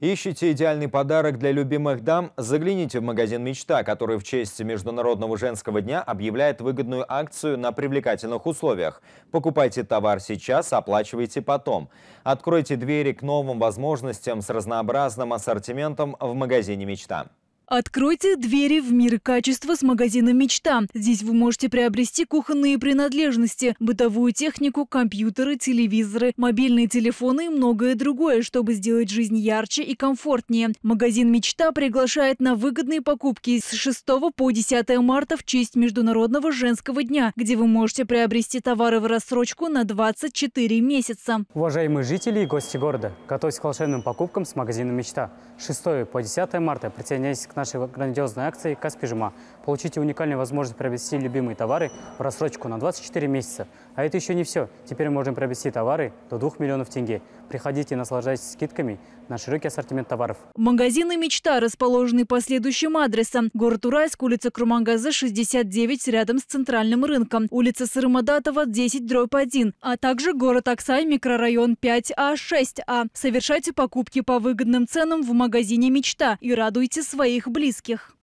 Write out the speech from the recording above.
Ищите идеальный подарок для любимых дам? Загляните в магазин «Мечта», который в честь Международного женского дня объявляет выгодную акцию на привлекательных условиях. Покупайте товар сейчас, оплачивайте потом. Откройте двери к новым возможностям с разнообразным ассортиментом в магазине «Мечта». Откройте двери в мир качества с магазином «Мечта». Здесь вы можете приобрести кухонные принадлежности, бытовую технику, компьютеры, телевизоры, мобильные телефоны и многое другое, чтобы сделать жизнь ярче и комфортнее. Магазин «Мечта» приглашает на выгодные покупки с 6 по 10 марта в честь Международного женского дня, где вы можете приобрести товары в рассрочку на 24 месяца. Уважаемые жители и гости города, готовьтесь к волшебным покупкам с магазином «Мечта». 6 по 10 марта присоединяйтесь к нашей грандиозной акции «Каспи Получите уникальную возможность приобрести любимые товары в рассрочку на 24 месяца. А это еще не все. Теперь мы можем приобрести товары до 2 миллионов тенге. Приходите и наслаждайтесь скидками на широкий ассортимент товаров. Магазины «Мечта» расположены по следующим адресам. Город Уральск, улица Крумангаза, 69, рядом с центральным рынком. Улица Сырмадатова, 10, дробь 1. А также город Аксай, микрорайон 5А, 6А. Совершайте покупки по выгодным ценам в магазине «Мечта» и радуйте своих своих близких.